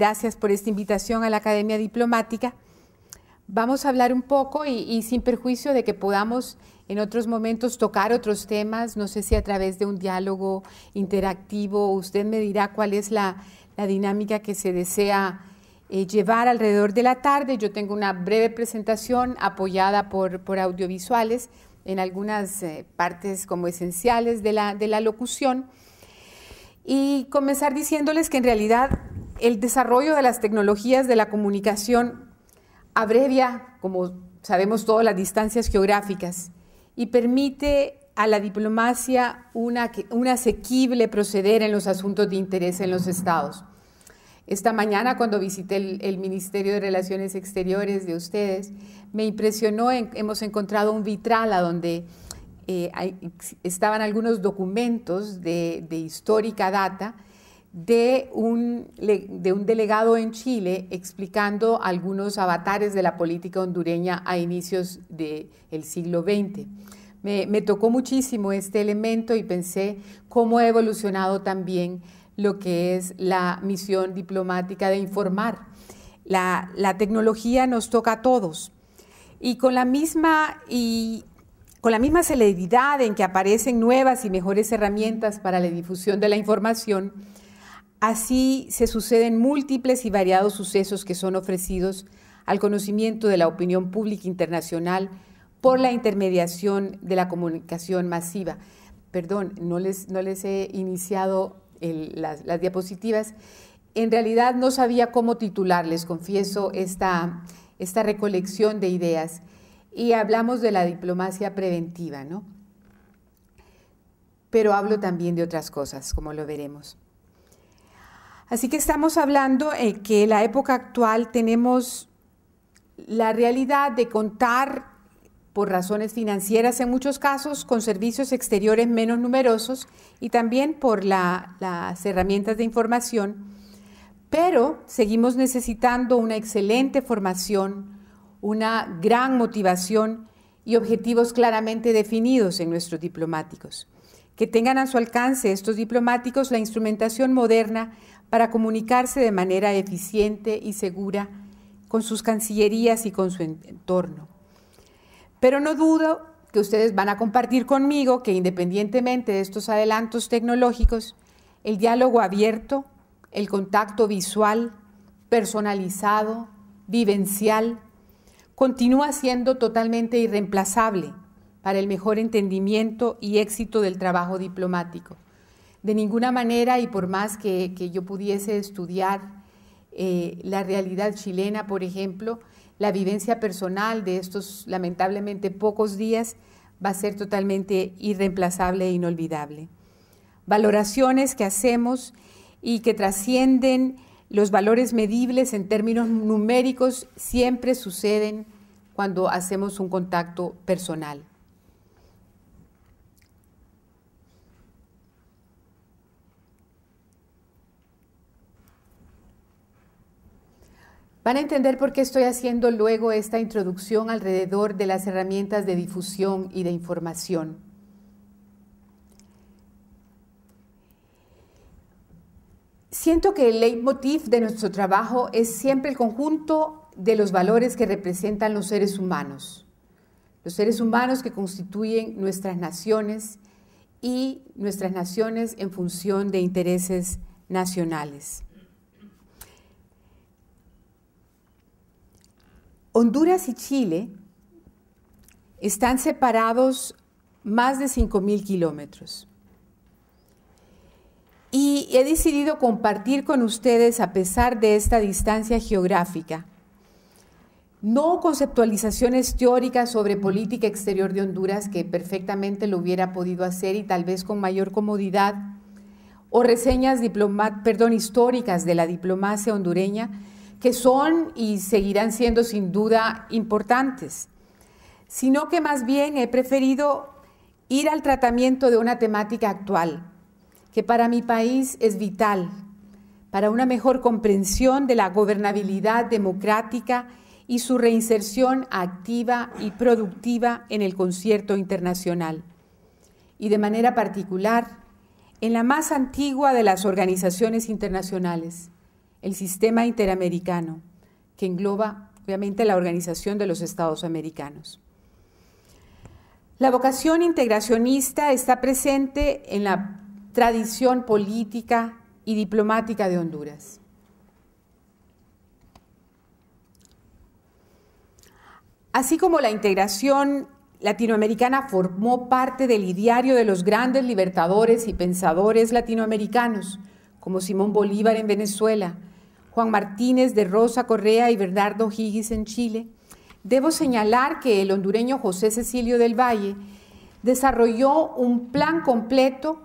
gracias por esta invitación a la Academia Diplomática. Vamos a hablar un poco y, sin perjuicio de que podamos en otros momentos tocar otros temas, no sé si a través de un diálogo interactivo, usted me dirá cuál es la, dinámica que se desea eh, llevar alrededor de la tarde. Yo tengo una breve presentación apoyada por, audiovisuales en algunas eh, partes como esenciales de la, de la locución. Y comenzar diciéndoles que en realidad el desarrollo de las tecnologías de la comunicación abrevia, como sabemos todos, las distancias geográficas y permite a la diplomacia un asequible proceder en los asuntos de interés en los estados. Esta mañana cuando visité el, Ministerio de Relaciones Exteriores de ustedes, me impresionó, hemos encontrado un vitral a donde eh, estaban algunos documentos de histórica data de un, delegado en Chile explicando algunos avatares de la política hondureña a inicios del siglo XX. Me, tocó muchísimo este elemento y pensé cómo ha evolucionado también lo que es la misión diplomática de informar. La, tecnología nos toca a todos y con la misma y con la misma celeridad en que aparecen nuevas y mejores herramientas para la difusión de la información, Así se suceden múltiples y variados sucesos que son ofrecidos al conocimiento de la opinión pública internacional por la intermediación de la comunicación masiva. Perdón, no les, he iniciado las, diapositivas. En realidad no sabía cómo titularles, confieso, esta, esta recolección de ideas. Y hablamos de la diplomacia preventiva, ¿no? Pero hablo también de otras cosas, como lo veremos. Así que estamos hablando de que en la época actual tenemos la realidad de contar por razones financieras en muchos casos, con servicios exteriores menos numerosos y también por las herramientas de información, pero seguimos necesitando una excelente formación, una gran motivación y objetivos claramente definidos en nuestros diplomáticos. Que tengan a su alcance estos diplomáticos la instrumentación moderna para comunicarse de manera eficiente y segura con sus cancillerías y con su entorno. Pero no dudo que ustedes van a compartir conmigo que independientemente de estos adelantos tecnológicos, el diálogo abierto, el contacto visual, personalizado, vivencial, continúa siendo totalmente irreemplazable para el mejor entendimiento y éxito del trabajo diplomático. De ninguna manera y por más que, yo pudiese estudiar eh, la realidad chilena, por ejemplo, la vivencia personal de estos lamentablemente pocos días va a ser totalmente irreemplazable e inolvidable. Valoraciones que hacemos y que trascienden los valores medibles en términos numéricos siempre suceden cuando hacemos un contacto personal. Van a entender por qué estoy haciendo luego esta introducción alrededor de las herramientas de difusión y de información. Siento que el leitmotiv de nuestro trabajo es siempre el conjunto de los valores que representan los seres humanos, los seres humanos que constituyen nuestras naciones y nuestras naciones en función de intereses nacionales. Honduras y Chile están separados más de 5.000 kilómetros. Y he decidido compartir con ustedes, a pesar de esta distancia geográfica, no conceptualizaciones teóricas sobre política exterior de Honduras, que perfectamente lo hubiera podido hacer y tal vez con mayor comodidad, o reseñas perdón, históricas de la diplomacia hondureña, que son y seguirán siendo sin duda importantes, sino que más bien he preferido ir al tratamiento de una temática actual, que para mi país es vital, para una mejor comprensión de la gobernabilidad democrática y su reinserción activa y productiva en el concierto internacional. Y de manera particular, en la más antigua de las organizaciones internacionales, el sistema interamericano, que engloba obviamente la Organización de los Estados Americanos. La vocación integracionista está presente en la tradición política y diplomática de Honduras. Así como la integración latinoamericana formó parte del ideario de los grandes libertadores y pensadores latinoamericanos, como Simón Bolívar en Venezuela, Juan Martínez de Rosa Correa y Bernardo Higgins en Chile, debo señalar que el hondureño José Cecilio del Valle desarrolló un plan completo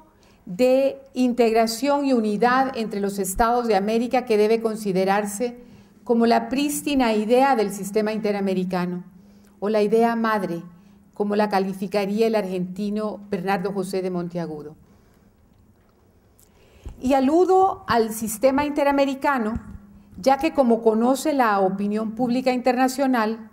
de integración y unidad entre los estados de América que debe considerarse como la prístina idea del sistema interamericano, o la idea madre, como la calificaría el argentino Bernardo José de Monteagudo. Y aludo al sistema interamericano ya que como conoce la opinión pública internacional,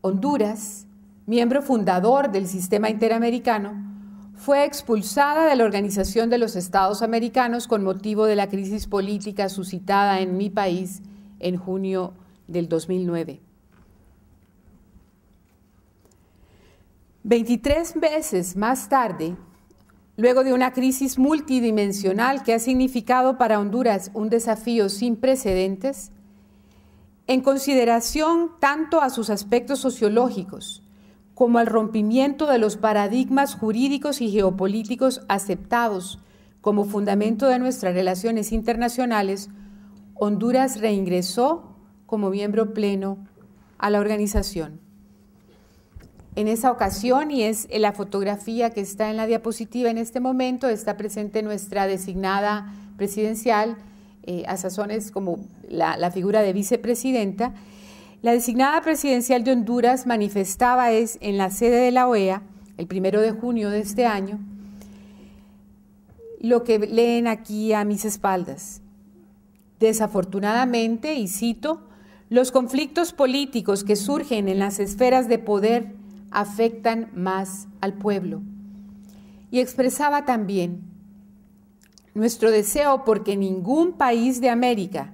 Honduras, miembro fundador del sistema interamericano, fue expulsada de la Organización de los Estados Americanos con motivo de la crisis política suscitada en mi país en junio del 2009. 23 veces más tarde, luego de una crisis multidimensional que ha significado para Honduras un desafío sin precedentes, en consideración tanto a sus aspectos sociológicos como al rompimiento de los paradigmas jurídicos y geopolíticos aceptados como fundamento de nuestras relaciones internacionales, Honduras reingresó como miembro pleno a la organización en esa ocasión y es eh, la fotografía que está en la diapositiva en este momento, está presente nuestra designada presidencial, eh, a sazones como la, figura de vicepresidenta. La designada presidencial de Honduras manifestaba es en la sede de la OEA, el primero de junio de este año, lo que leen aquí a mis espaldas. Desafortunadamente, y cito, los conflictos políticos que surgen en las esferas de poder afectan más al pueblo. Y expresaba también, nuestro deseo porque ningún país de América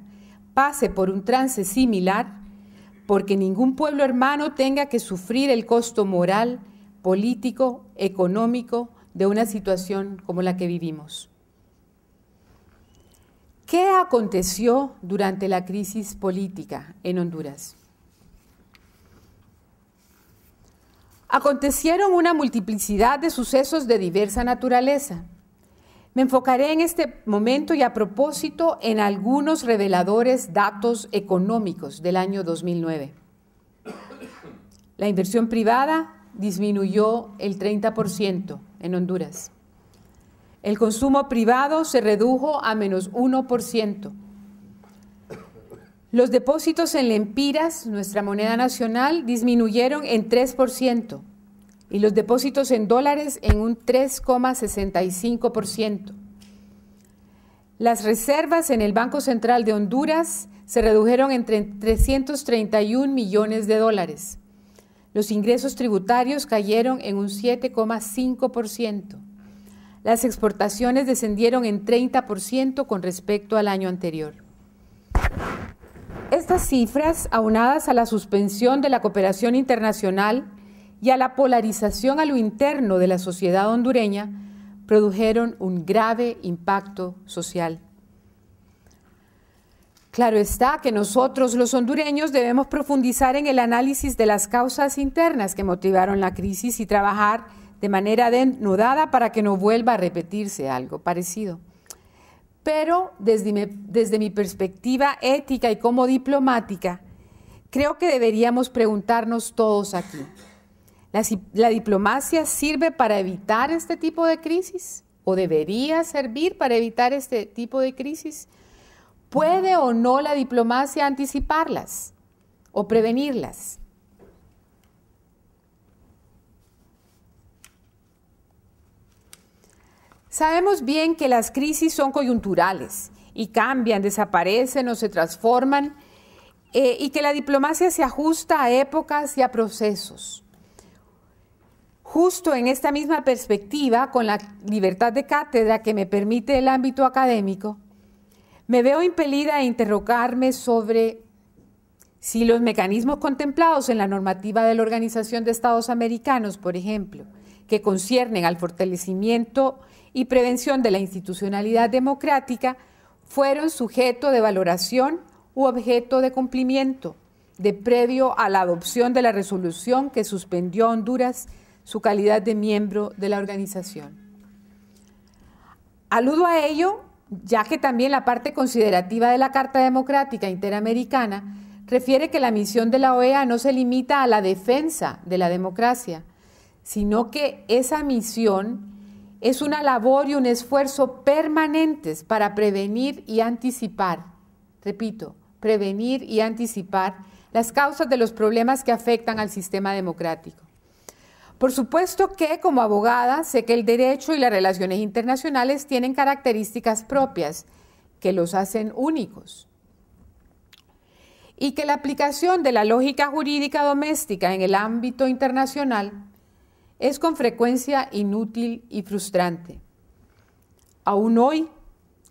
pase por un trance similar, porque ningún pueblo hermano tenga que sufrir el costo moral, político, económico de una situación como la que vivimos. ¿Qué aconteció durante la crisis política en Honduras? Acontecieron una multiplicidad de sucesos de diversa naturaleza. Me enfocaré en este momento y a propósito en algunos reveladores datos económicos del año 2009. La inversión privada disminuyó el 30% en Honduras. El consumo privado se redujo a menos 1%. Los depósitos en lempiras, nuestra moneda nacional, disminuyeron en 3% y los depósitos en dólares en un 3,65%. Las reservas en el Banco Central de Honduras se redujeron en 331 millones de dólares. Los ingresos tributarios cayeron en un 7,5%. Las exportaciones descendieron en 30% con respecto al año anterior. Estas cifras, aunadas a la suspensión de la cooperación internacional y a la polarización a lo interno de la sociedad hondureña, produjeron un grave impacto social. Claro está que nosotros los hondureños debemos profundizar en el análisis de las causas internas que motivaron la crisis y trabajar de manera denudada para que no vuelva a repetirse algo parecido pero desde mi, perspectiva ética y como diplomática, creo que deberíamos preguntarnos todos aquí, ¿la, diplomacia sirve para evitar este tipo de crisis? ¿O debería servir para evitar este tipo de crisis? ¿Puede o no la diplomacia anticiparlas o prevenirlas? Sabemos bien que las crisis son coyunturales y cambian, desaparecen o se transforman eh, y que la diplomacia se ajusta a épocas y a procesos. Justo en esta misma perspectiva, con la libertad de cátedra que me permite el ámbito académico, me veo impelida a interrogarme sobre si los mecanismos contemplados en la normativa de la Organización de Estados Americanos, por ejemplo, que conciernen al fortalecimiento y prevención de la institucionalidad democrática fueron sujeto de valoración u objeto de cumplimiento, de previo a la adopción de la resolución que suspendió a Honduras su calidad de miembro de la organización. Aludo a ello, ya que también la parte considerativa de la Carta Democrática Interamericana refiere que la misión de la OEA no se limita a la defensa de la democracia, sino que esa misión es una labor y un esfuerzo permanentes para prevenir y anticipar, repito, prevenir y anticipar las causas de los problemas que afectan al sistema democrático. Por supuesto que como abogada sé que el derecho y las relaciones internacionales tienen características propias que los hacen únicos y que la aplicación de la lógica jurídica doméstica en el ámbito internacional es con frecuencia inútil y frustrante. Aún hoy,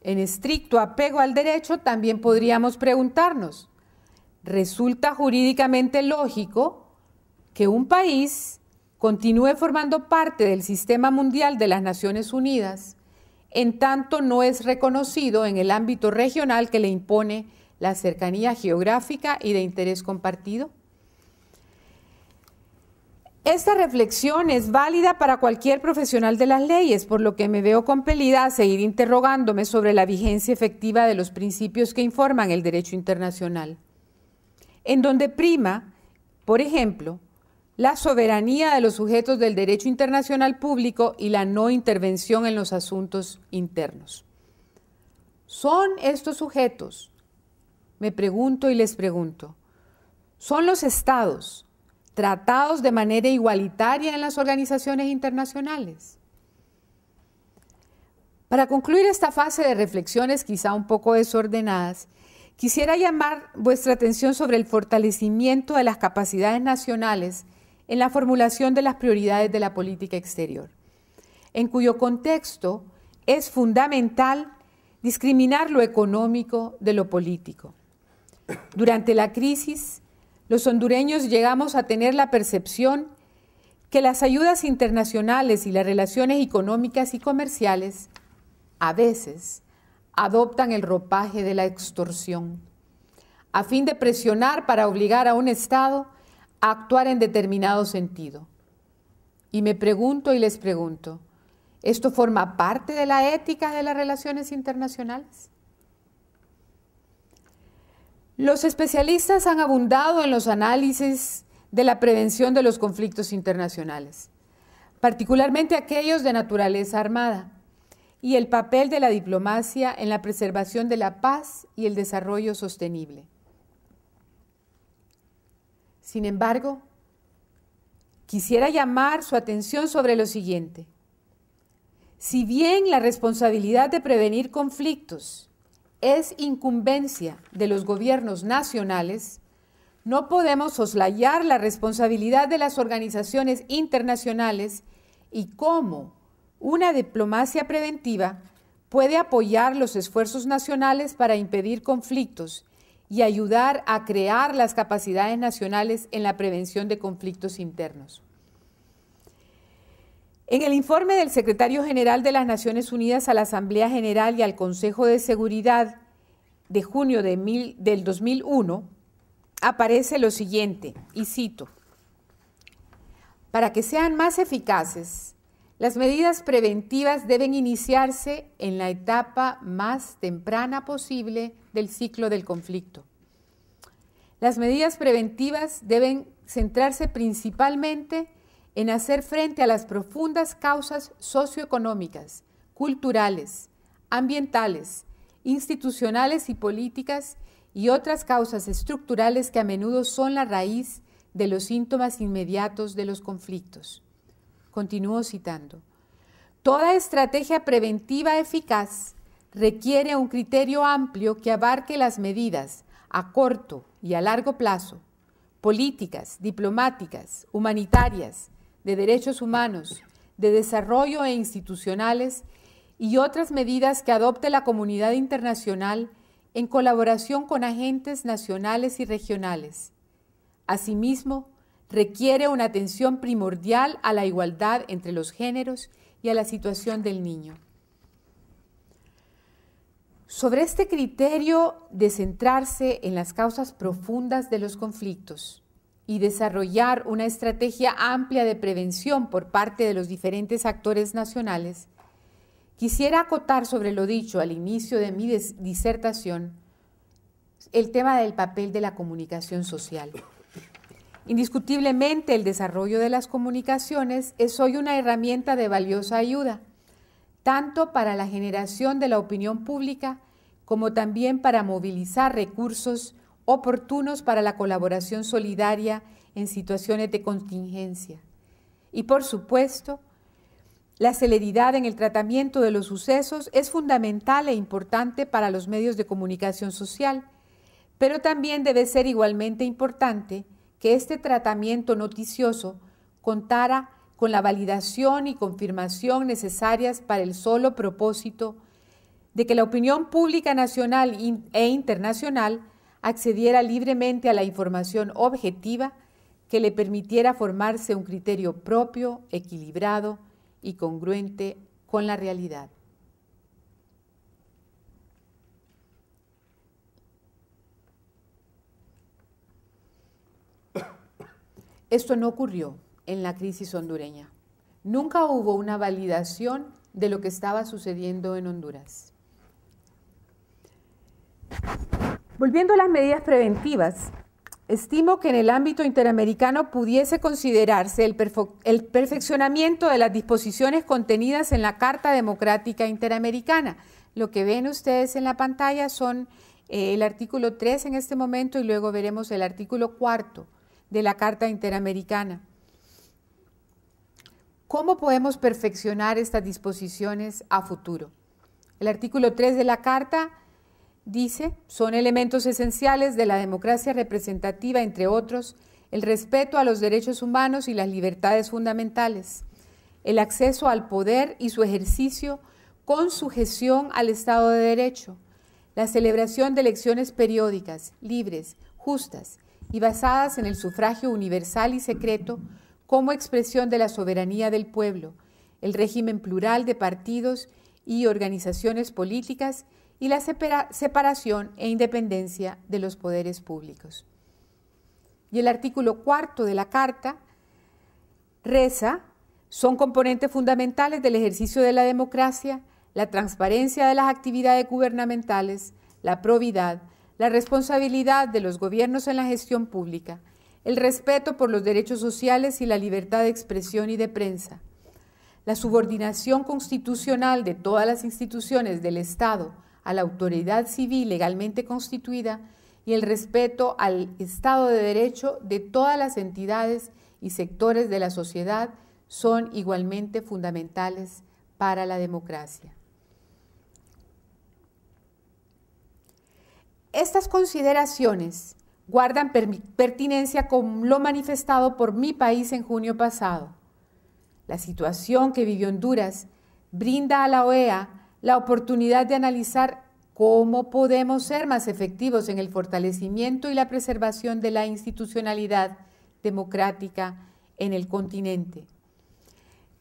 en estricto apego al derecho, también podríamos preguntarnos, ¿resulta jurídicamente lógico que un país continúe formando parte del sistema mundial de las Naciones Unidas en tanto no es reconocido en el ámbito regional que le impone la cercanía geográfica y de interés compartido? Esta reflexión es válida para cualquier profesional de las leyes, por lo que me veo compelida a seguir interrogándome sobre la vigencia efectiva de los principios que informan el derecho internacional, en donde prima, por ejemplo, la soberanía de los sujetos del derecho internacional público y la no intervención en los asuntos internos. ¿Son estos sujetos? Me pregunto y les pregunto. ¿Son los estados? tratados de manera igualitaria en las organizaciones internacionales. Para concluir esta fase de reflexiones quizá un poco desordenadas, quisiera llamar vuestra atención sobre el fortalecimiento de las capacidades nacionales en la formulación de las prioridades de la política exterior, en cuyo contexto es fundamental discriminar lo económico de lo político. Durante la crisis, los hondureños llegamos a tener la percepción que las ayudas internacionales y las relaciones económicas y comerciales a veces adoptan el ropaje de la extorsión, a fin de presionar para obligar a un Estado a actuar en determinado sentido. Y me pregunto y les pregunto, ¿esto forma parte de la ética de las relaciones internacionales? Los especialistas han abundado en los análisis de la prevención de los conflictos internacionales, particularmente aquellos de naturaleza armada, y el papel de la diplomacia en la preservación de la paz y el desarrollo sostenible. Sin embargo, quisiera llamar su atención sobre lo siguiente. Si bien la responsabilidad de prevenir conflictos es incumbencia de los gobiernos nacionales, no podemos soslayar la responsabilidad de las organizaciones internacionales y cómo una diplomacia preventiva puede apoyar los esfuerzos nacionales para impedir conflictos y ayudar a crear las capacidades nacionales en la prevención de conflictos internos. En el informe del secretario general de las Naciones Unidas a la Asamblea General y al Consejo de Seguridad de junio de del 2001, aparece lo siguiente, y cito, para que sean más eficaces, las medidas preventivas deben iniciarse en la etapa más temprana posible del ciclo del conflicto. Las medidas preventivas deben centrarse principalmente en hacer frente a las profundas causas socioeconómicas, culturales, ambientales, institucionales y políticas y otras causas estructurales que a menudo son la raíz de los síntomas inmediatos de los conflictos. Continúo citando. Toda estrategia preventiva eficaz requiere un criterio amplio que abarque las medidas a corto y a largo plazo, políticas, diplomáticas, humanitarias, de derechos humanos, de desarrollo e institucionales y otras medidas que adopte la comunidad internacional en colaboración con agentes nacionales y regionales. Asimismo, requiere una atención primordial a la igualdad entre los géneros y a la situación del niño. Sobre este criterio de centrarse en las causas profundas de los conflictos, y desarrollar una estrategia amplia de prevención por parte de los diferentes actores nacionales, quisiera acotar sobre lo dicho al inicio de mi disertación el tema del papel de la comunicación social. Indiscutiblemente, el desarrollo de las comunicaciones es hoy una herramienta de valiosa ayuda, tanto para la generación de la opinión pública como también para movilizar recursos oportunos para la colaboración solidaria en situaciones de contingencia. Y por supuesto, la celeridad en el tratamiento de los sucesos es fundamental e importante para los medios de comunicación social, pero también debe ser igualmente importante que este tratamiento noticioso contara con la validación y confirmación necesarias para el solo propósito de que la opinión pública nacional e internacional accediera libremente a la información objetiva que le permitiera formarse un criterio propio, equilibrado y congruente con la realidad. Esto no ocurrió en la crisis hondureña. Nunca hubo una validación de lo que estaba sucediendo en Honduras. Volviendo a las medidas preventivas, estimo que en el ámbito interamericano pudiese considerarse el, perfeccionamiento de las disposiciones contenidas en la Carta Democrática Interamericana. Lo que ven ustedes en la pantalla son eh, el artículo 3 en este momento y luego veremos el artículo 4 de la Carta Interamericana. ¿Cómo podemos perfeccionar estas disposiciones a futuro? El artículo 3 de la Carta Dice, son elementos esenciales de la democracia representativa, entre otros, el respeto a los derechos humanos y las libertades fundamentales, el acceso al poder y su ejercicio con sujeción al Estado de Derecho, la celebración de elecciones periódicas, libres, justas y basadas en el sufragio universal y secreto como expresión de la soberanía del pueblo, el régimen plural de partidos y organizaciones políticas, y la separación e independencia de los poderes públicos. Y el artículo cuarto de la Carta reza, son componentes fundamentales del ejercicio de la democracia, la transparencia de las actividades gubernamentales, la probidad, la responsabilidad de los gobiernos en la gestión pública, el respeto por los derechos sociales y la libertad de expresión y de prensa, la subordinación constitucional de todas las instituciones del Estado, a la autoridad civil legalmente constituida y el respeto al Estado de Derecho de todas las entidades y sectores de la sociedad son igualmente fundamentales para la democracia. Estas consideraciones guardan pertinencia con lo manifestado por mi país en junio pasado. La situación que vivió Honduras brinda a la OEA la oportunidad de analizar cómo podemos ser más efectivos en el fortalecimiento y la preservación de la institucionalidad democrática en el continente.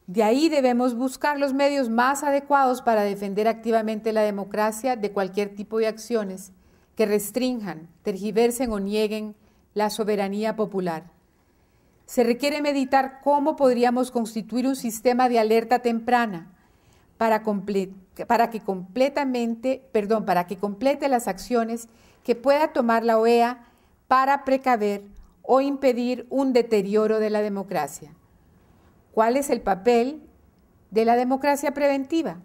De ahí debemos buscar los medios más adecuados para defender activamente la democracia de cualquier tipo de acciones que restrinjan, tergiversen o nieguen la soberanía popular. Se requiere meditar cómo podríamos constituir un sistema de alerta temprana para, que que complete las acciones que pueda tomar la OEA para precaver o impedir un deterioro de la democracia. ¿Cuál es el papel de la democracia preventiva?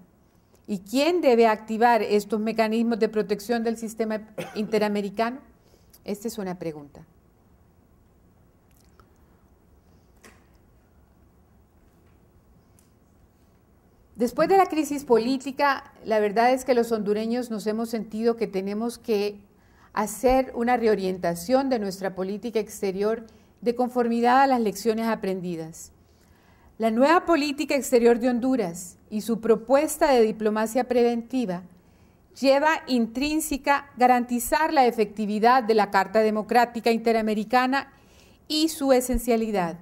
¿Y quién debe activar estos mecanismos de protección del sistema interamericano? Esta es una pregunta. Después de la crisis política, la verdad es que los hondureños nos hemos sentido que tenemos que hacer una reorientación de nuestra política exterior de conformidad a las lecciones aprendidas. La nueva política exterior de Honduras y su propuesta de diplomacia preventiva lleva intrínseca garantizar la efectividad de la Carta Democrática Interamericana y su esencialidad,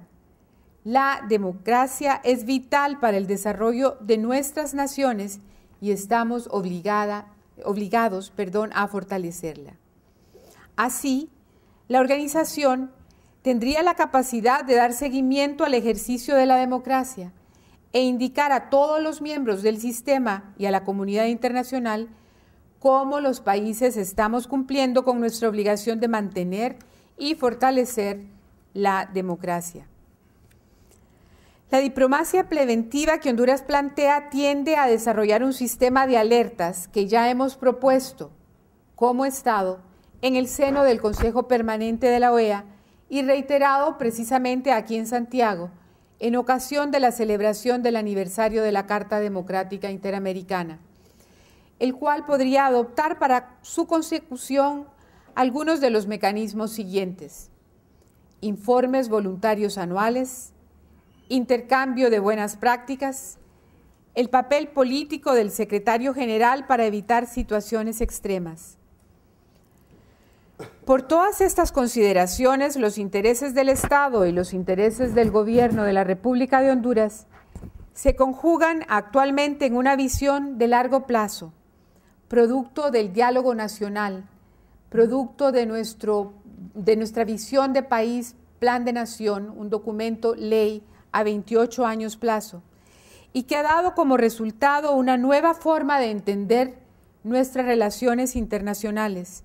la democracia es vital para el desarrollo de nuestras naciones y estamos obligados a fortalecerla. Así, la organización tendría la capacidad de dar seguimiento al ejercicio de la democracia e indicar a todos los miembros del sistema y a la comunidad internacional cómo los países estamos cumpliendo con nuestra obligación de mantener y fortalecer la democracia. La diplomacia preventiva que Honduras plantea tiende a desarrollar un sistema de alertas que ya hemos propuesto como Estado en el seno del Consejo Permanente de la OEA y reiterado precisamente aquí en Santiago en ocasión de la celebración del aniversario de la Carta Democrática Interamericana, el cual podría adoptar para su consecución algunos de los mecanismos siguientes. Informes voluntarios anuales, intercambio de buenas prácticas, el papel político del secretario general para evitar situaciones extremas. Por todas estas consideraciones, los intereses del Estado y los intereses del Gobierno de la República de Honduras se conjugan actualmente en una visión de largo plazo, producto del diálogo nacional, producto de, nuestro, de nuestra visión de país, plan de nación, un documento, ley, a 28 años plazo y que ha dado como resultado una nueva forma de entender nuestras relaciones internacionales.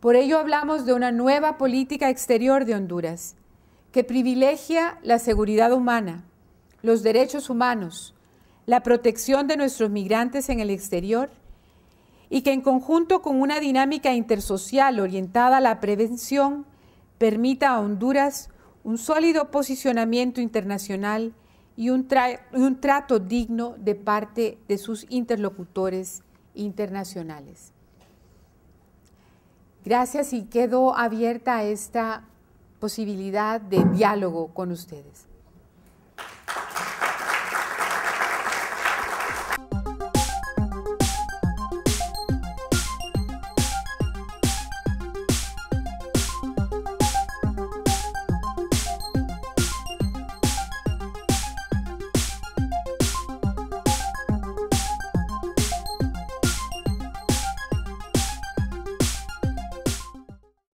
Por ello hablamos de una nueva política exterior de Honduras que privilegia la seguridad humana, los derechos humanos, la protección de nuestros migrantes en el exterior y que en conjunto con una dinámica intersocial orientada a la prevención permita a Honduras un sólido posicionamiento internacional y un, trato digno de parte de sus interlocutores internacionales. Gracias y quedo abierta a esta posibilidad de diálogo con ustedes.